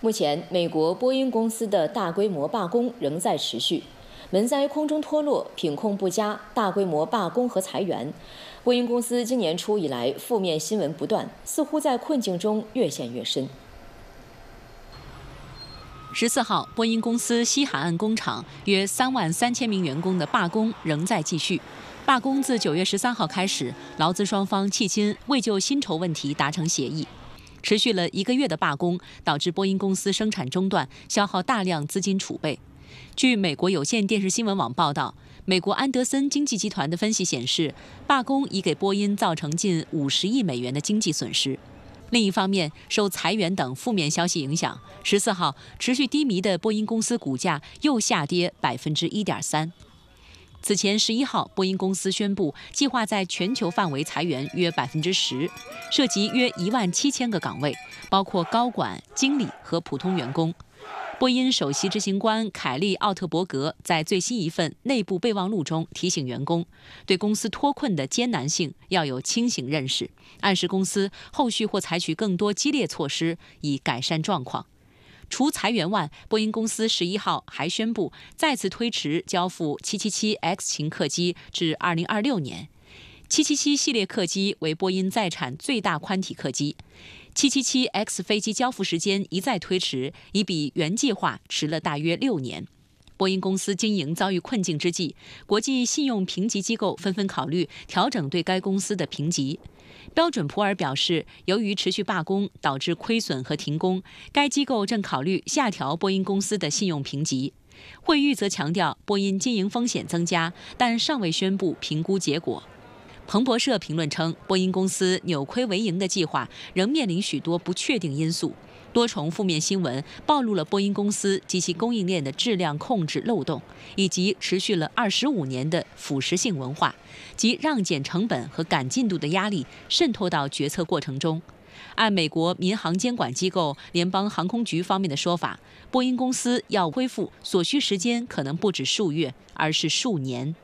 目前，美国波音公司的大规模罢工仍在持续，门在空中脱落，品控不佳，大规模罢工和裁员。波音公司今年初以来，负面新闻不断，似乎在困境中越陷越深。十四号，波音公司西海岸工厂约三万三千名员工的罢工仍在继续，罢工自九月十三号开始，劳资双方迄今未就薪酬问题达成协议。持续了一个月的罢工导致波音公司生产中断，消耗大量资金储备。据美国有线电视新闻网报道，美国安德森经济集团的分析显示，罢工已给波音造成近五十亿美元的经济损失。另一方面，受裁员等负面消息影响，十四号持续低迷的波音公司股价又下跌百分之一点三。此前十一号，波音公司宣布计划在全球范围裁员约百分之十，涉及约一万七千个岗位，包括高管、经理和普通员工。波音首席执行官凯利·奥特伯格在最新一份内部备忘录中提醒员工，对公司脱困的艰难性要有清醒认识，暗示公司后续或采取更多激烈措施以改善状况。除裁员外，波音公司十一号还宣布再次推迟交付777 X 型客机至二零二六年。777系列客机为波音在产最大宽体客机，777 X 飞机交付时间一再推迟，已比原计划迟了大约六年。波音公司经营遭遇困境之际，国际信用评级机构纷纷考虑调整对该公司的评级。标准普尔表示，由于持续罢工导致亏损和停工，该机构正考虑下调波音公司的信用评级。惠誉则强调，波音经营风险增加，但尚未宣布评估结果。彭博社评论称，波音公司扭亏为盈的计划仍面临许多不确定因素。多重负面新闻暴露了波音公司及其供应链的质量控制漏洞，以及持续了二十五年的腐蚀性文化及让减成本和赶进度的压力渗透到决策过程中。按美国民航监管机构联邦航空局方面的说法，波音公司要恢复所需时间可能不止数月，而是数年。